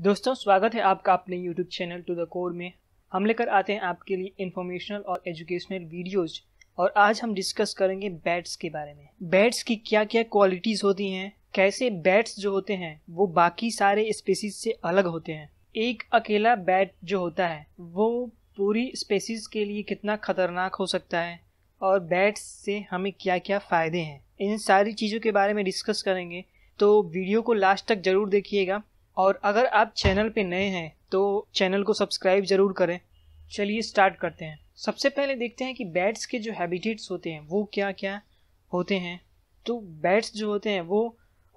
दोस्तों स्वागत है आपका अपने YouTube channel to the core में हम लेकर आते हैं आपके लिए इन्फॉर्मेशनल और एजुकेशनल वीडियोज और आज हम डिस्कस करेंगे बैट्स के बारे में बैट्स की क्या क्या क्वालिटीज़ होती हैं कैसे बैट्स जो होते हैं वो बाकी सारे स्पेसीज से अलग होते हैं एक अकेला बैट जो होता है वो पूरी स्पेसीज के लिए कितना खतरनाक हो सकता है और बैट्स से हमें क्या क्या फ़ायदे हैं इन सारी चीज़ों के बारे में डिस्कस करेंगे तो वीडियो को लास्ट तक ज़रूर देखिएगा और अगर आप चैनल पे नए हैं तो चैनल को सब्सक्राइब ज़रूर करें चलिए स्टार्ट करते हैं सबसे पहले देखते हैं कि बैट्स के जो हैबिटेट्स होते हैं वो क्या क्या होते हैं तो बैट्स जो होते हैं वो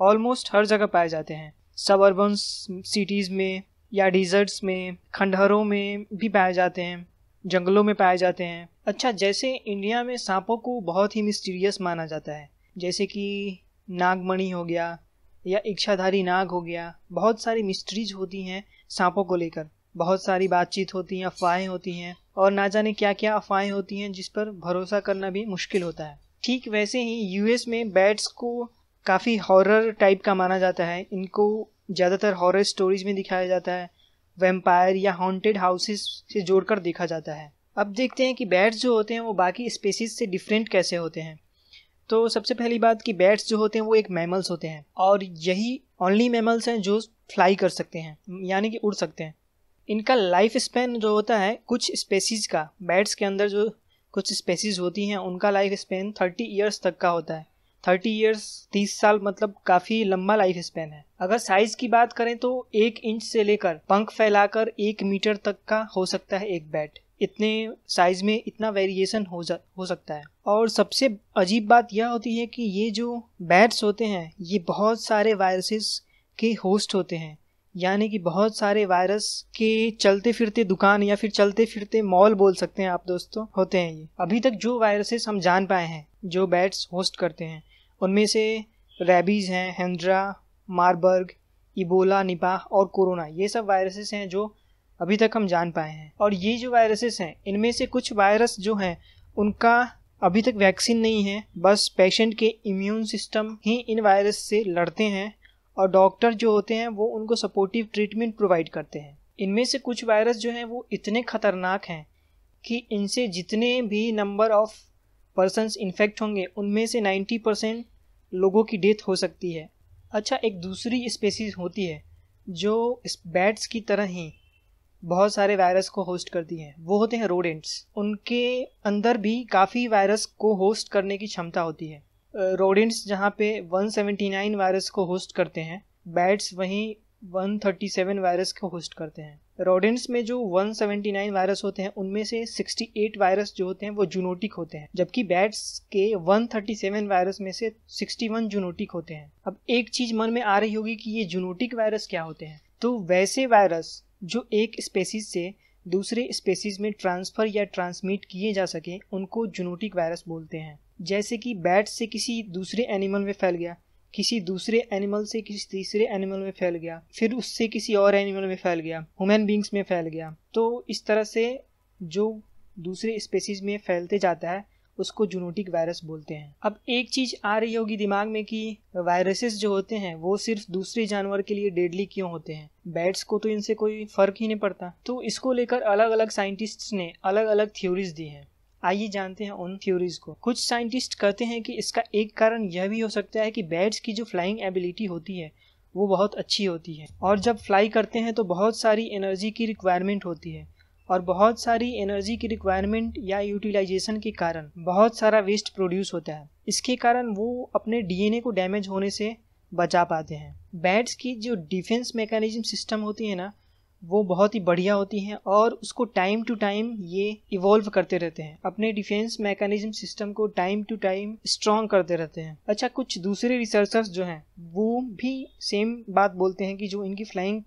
ऑलमोस्ट हर जगह पाए जाते हैं सब अर्बन सिटीज़ में या डिजर्ट्स में खंडहरों में भी पाए जाते हैं जंगलों में पाए जाते हैं अच्छा जैसे इंडिया में सांपों को बहुत ही मिस्टीरियस माना जाता है जैसे कि नागमणि हो गया या इच्छाधारी नाग हो गया बहुत सारी मिस्ट्रीज होती हैं सांपों को लेकर बहुत सारी बातचीत होती हैं अफवाहें होती हैं और ना जाने क्या क्या अफवाहें होती हैं जिस पर भरोसा करना भी मुश्किल होता है ठीक वैसे ही यूएस में बैट्स को काफ़ी हॉरर टाइप का माना जाता है इनको ज़्यादातर हॉरर स्टोरीज में दिखाया जाता है वेम्पायर या हॉन्टेड हाउसेस से जोड़कर देखा जाता है अब देखते हैं कि बैट्स जो होते हैं वो बाकी स्पेसीज से डिफरेंट कैसे होते हैं तो सबसे पहली बात कि बैट्स जो होते हैं वो एक मैमल्स होते हैं और यही ओनली मैमल्स हैं जो फ्लाई कर सकते हैं यानी कि उड़ सकते हैं इनका लाइफ स्पेन जो होता है कुछ स्पेसीज़ का बैट्स के अंदर जो कुछ स्पेसीज़ होती हैं उनका लाइफ स्पेन थर्टी ईयर्स तक का होता है थर्टी ईयर्स तीस साल मतलब काफ़ी लंबा लाइफ स्पेन है अगर साइज की बात करें तो एक इंच से लेकर पंख फैलाकर एक मीटर तक का हो सकता है एक बैट इतने साइज़ में इतना वेरिएशन हो जा हो सकता है और सबसे अजीब बात यह होती है कि ये जो बैट्स होते हैं ये बहुत सारे वायरसेस के होस्ट होते हैं यानी कि बहुत सारे वायरस के चलते फिरते दुकान या फिर चलते फिरते मॉल बोल सकते हैं आप दोस्तों होते हैं ये अभी तक जो वायरसेस हम जान पाए हैं जो बैट्स होस्ट करते हैं उनमें से रेबीज़ हैं हेंड्रा मारबर्ग इबोला निपाह और कोरोना ये सब वायरसेस हैं जो अभी तक हम जान पाए हैं और ये जो वायरसेस हैं इनमें से कुछ वायरस जो हैं उनका अभी तक वैक्सीन नहीं है बस पेशेंट के इम्यून सिस्टम ही इन वायरस से लड़ते हैं और डॉक्टर जो होते हैं वो उनको सपोर्टिव ट्रीटमेंट प्रोवाइड करते हैं इनमें से कुछ वायरस जो हैं वो इतने खतरनाक हैं कि इनसे जितने भी नंबर ऑफ पर्सनस इन्फेक्ट होंगे उनमें से 90 परसेंट लोगों की डेथ हो सकती है अच्छा एक दूसरी स्पेसीज होती है जो बैट्स की तरह ही बहुत सारे वायरस को होस्ट करती हैं वो होते हैं रोडेंट्स उनके अंदर भी काफ़ी वायरस को होस्ट करने की क्षमता होती है रोडेंट्स जहाँ पे 179 वायरस को होस्ट करते हैं बैट्स वहीं 137 वायरस को होस्ट करते हैं रोडेंट्स में जो 179 वायरस होते हैं उनमें से 68 वायरस जो होते हैं वो जूनोटिक होते हैं जबकि बैट्स के 137 वायरस में से 61 जूनोटिक होते हैं अब एक चीज मन में आ रही होगी कि ये जूनोटिक वायरस क्या होते हैं तो वैसे वायरस जो एक स्पेसीज से दूसरे स्पेसीज में ट्रांसफ़र या ट्रांसमिट किए जा सकें उनको जूनोटिक वायरस बोलते हैं जैसे कि बैट से किसी दूसरे एनिमल में फैल गया किसी दूसरे एनिमल से किसी तीसरे एनिमल में फैल गया फिर उससे किसी और एनिमल में फैल गया ह्यूमन बींग्स में फैल गया तो इस तरह से जो दूसरे स्पेसीज में फैलते जाता है उसको जूनोटिक वायरस बोलते हैं अब एक चीज आ रही होगी दिमाग में कि वायरसेस जो होते हैं वो सिर्फ दूसरे जानवर के लिए डेडली क्यों होते हैं बैट्स को तो इनसे कोई फर्क ही नहीं पड़ता तो इसको लेकर अलग अलग साइंटिस्ट ने अलग अलग थ्योरीज दी हैं आइए जानते हैं उन थ्योरीज को कुछ साइंटिस्ट कहते हैं कि इसका एक कारण यह भी हो सकता है कि बैट्स की जो फ्लाइंग एबिलिटी होती है वो बहुत अच्छी होती है और जब फ्लाई करते हैं तो बहुत सारी एनर्जी की रिक्वायरमेंट होती है और बहुत सारी एनर्जी की रिक्वायरमेंट या यूटिलाइजेशन के कारण बहुत सारा वेस्ट प्रोड्यूस होता है इसके कारण वो अपने डीएनए को डैमेज होने से बचा पाते हैं बैट्स की जो डिफेंस मैकेनिज्म सिस्टम होती है ना वो बहुत ही बढ़िया होती हैं और उसको टाइम टू टाइम ये इवॉल्व करते रहते हैं अपने डिफेंस मैकेनिज्म सिस्टम को टाइम टू टाइम स्ट्रॉन्ग करते रहते हैं अच्छा कुछ दूसरे रिसर्चर्स जो हैं वो भी सेम बात बोलते हैं कि जो इनकी फ्लाइंग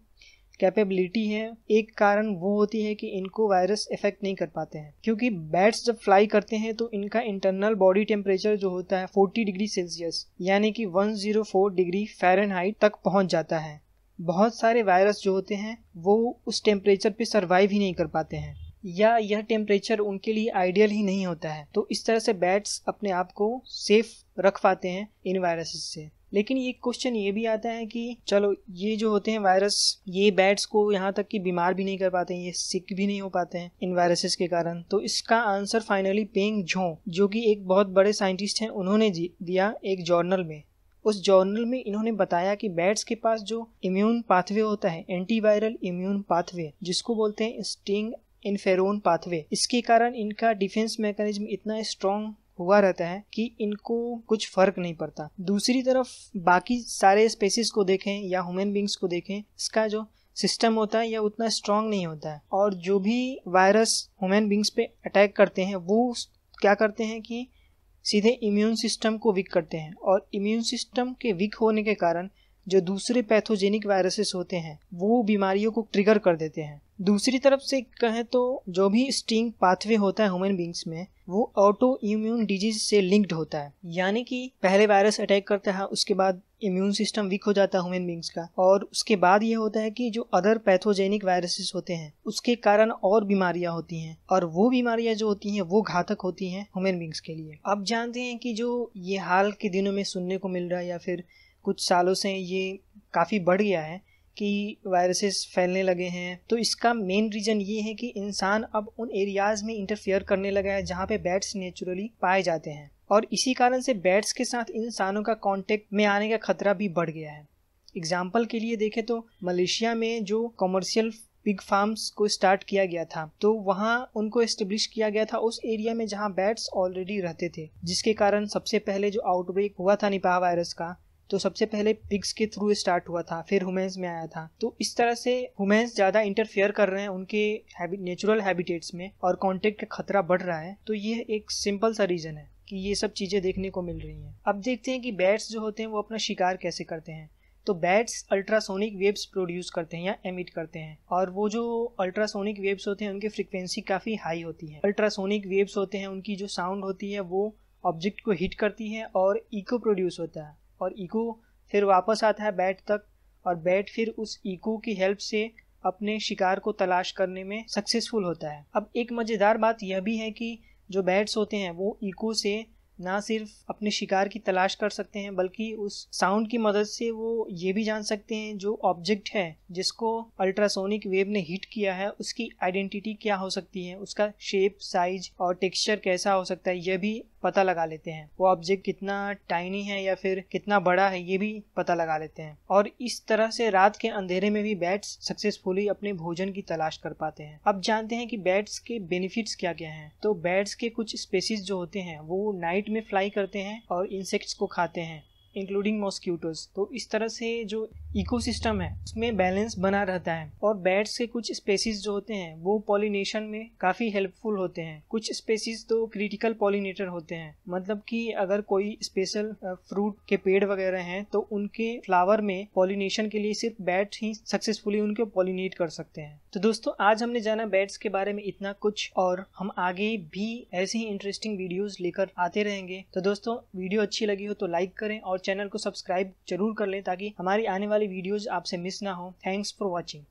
कैपेबिलिटी है एक कारण वो होती है कि इनको वायरस इफेक्ट नहीं कर पाते हैं क्योंकि बैट्स जब फ्लाई करते हैं तो इनका इंटरनल बॉडी टेम्परेचर जो होता है 40 डिग्री सेल्सियस यानी कि 104 डिग्री फ़ारेनहाइट तक पहुंच जाता है बहुत सारे वायरस जो होते हैं वो उस टेम्परेचर पे सर्वाइव ही नहीं कर पाते हैं या यह टेम्परेचर उनके लिए आइडियल ही नहीं होता है तो इस तरह से बैट्स अपने आप को सेफ रख पाते हैं इन वायरसेस से लेकिन एक क्वेश्चन ये भी आता है कि चलो ये जो होते हैं वायरस ये बैट्स को यहाँ तक कि बीमार भी नहीं कर पाते हैं ये सिक भी नहीं हो पाते हैं इन वायरसेस के कारण तो इसका आंसर फाइनली पेंग झो जो कि एक बहुत बड़े साइंटिस्ट हैं उन्होंने दिया एक जर्नल में उस जर्नल में इन्होंने बताया कि बैट्स के पास जो इम्यून पाथवे होता है एंटीवायरल इम्यून पाथवे जिसको बोलते हैं स्टिंग इनफेरोन पाथवे इसके कारण इनका डिफेंस मैकेनिज्म इतना स्ट्रांग हुआ रहता है कि इनको कुछ फर्क नहीं पड़ता दूसरी तरफ बाकी सारे स्पेसिस को देखें या ह्यूमन बींग्स को देखें इसका जो सिस्टम होता है या उतना स्ट्रांग नहीं होता है और जो भी वायरस ह्यूमन बींग्स पे अटैक करते हैं वो क्या करते हैं कि सीधे इम्यून सिस्टम को वीक करते हैं और इम्यून सिस्टम के वीक होने के कारण जो दूसरे पैथोजेनिक वायरसेस होते हैं वो बीमारियों को ट्रिगर कर देते हैं दूसरी तरफ से कहें तो जो भी स्टिंग पाथवे होता है ह्यूमन बींग्स में वो ऑटो इम्यून डिजीज से लिंक्ड होता है यानी कि पहले वायरस अटैक करता है उसके बाद इम्यून सिस्टम वीक हो जाता है ह्यूमन बींग्स का और उसके बाद ये होता है कि जो अदर पैथोजेनिक वायरसेस होते हैं उसके कारण और बीमारियां होती हैं और वो बीमारियां जो होती हैं वो घातक होती हैं ह्यूमन बींग्स के लिए अब जानते हैं कि जो ये हाल के दिनों में सुनने को मिल रहा है या फिर कुछ सालों से ये काफ़ी बढ़ गया है कि वायरसेस फैलने लगे हैं तो इसका मेन रीज़न ये है कि इंसान अब उन एरियाज़ में इंटरफेयर करने लगा है जहाँ पे बैट्स नेचुरली पाए जाते हैं और इसी कारण से बैट्स के साथ इंसानों का कांटेक्ट में आने का खतरा भी बढ़ गया है एग्जाम्पल के लिए देखें तो मलेशिया में जो कॉमर्शियल पिग फार्म्स को स्टार्ट किया गया था तो वहाँ उनको इस्टेब्लिश किया गया था उस एरिया में जहाँ बैट्स ऑलरेडी रहते थे जिसके कारण सबसे पहले जो आउटब्रेक हुआ था निपाह वायरस का तो सबसे पहले पिग्स के थ्रू स्टार्ट हुआ था फिर हुमेंस में आया था तो इस तरह से हुमेंस ज़्यादा इंटरफेयर कर रहे हैं उनके नेचुरल हैबिटेट्स में और कॉन्टेक्ट का खतरा बढ़ रहा है तो ये एक सिंपल सा रीज़न है कि ये सब चीज़ें देखने को मिल रही हैं अब देखते हैं कि बैट्स जो होते हैं वो अपना शिकार कैसे करते हैं तो बैट्स अल्ट्रासोनिक वेव्स प्रोड्यूस करते हैं या एमिट करते हैं और वो जो अल्ट्रासोनिक वेव्स होते हैं उनकी फ्रिक्वेंसी काफ़ी हाई होती है अल्ट्रासोनिक वेव्स होते हैं उनकी जो साउंड होती है वो ऑब्जेक्ट को हिट करती है और इको प्रोड्यूस होता है और ईको फिर वापस आता है बैट तक और बैट फिर उस ईको की हेल्प से अपने शिकार को तलाश करने में सक्सेसफुल होता है अब एक मज़ेदार बात यह भी है कि जो बैट्स होते हैं वो ईको से ना सिर्फ अपने शिकार की तलाश कर सकते हैं बल्कि उस साउंड की मदद से वो ये भी जान सकते हैं जो ऑब्जेक्ट है जिसको अल्ट्रासोनिक वेव ने हिट किया है उसकी आइडेंटिटी क्या हो सकती है उसका शेप साइज और टेक्सचर कैसा हो सकता है यह भी पता लगा लेते हैं वो ऑब्जेक्ट कितना टाइनी है या फिर कितना बड़ा है ये भी पता लगा लेते हैं और इस तरह से रात के अंधेरे में भी बैट्स सक्सेसफुली अपने भोजन की तलाश कर पाते हैं अब जानते हैं कि बैट्स के बेनिफिट्स क्या क्या हैं तो बैट्स के कुछ स्पेसीज जो होते हैं वो नाइट में फ्लाई करते हैं और इंसेक्ट्स को खाते हैं इंक्लूडिंग मॉस्क्यूटोज तो इस तरह से जो इकोसिस्टम है उसमें बैलेंस बना रहता है और बैट्स के कुछ स्पेसीज जो होते हैं वो पॉलिनेशन में काफ़ी हेल्पफुल होते हैं कुछ स्पेसीज तो क्रिटिकल पॉलिनेटर होते हैं मतलब कि अगर कोई स्पेशल फ्रूट के पेड़ वगैरह हैं तो उनके फ्लावर में पॉलिनेशन के लिए सिर्फ बैट ही सक्सेसफुली उनको पॉलिनेट कर सकते हैं तो दोस्तों आज हमने जाना बैट्स के बारे में इतना कुछ और हम आगे भी ऐसे ही इंटरेस्टिंग वीडियोस लेकर आते रहेंगे तो दोस्तों वीडियो अच्छी लगी हो तो लाइक करें और चैनल को सब्सक्राइब जरूर कर लें ताकि हमारी आने वाली वीडियोज़ आपसे मिस ना हो थैंक्स फॉर वॉचिंग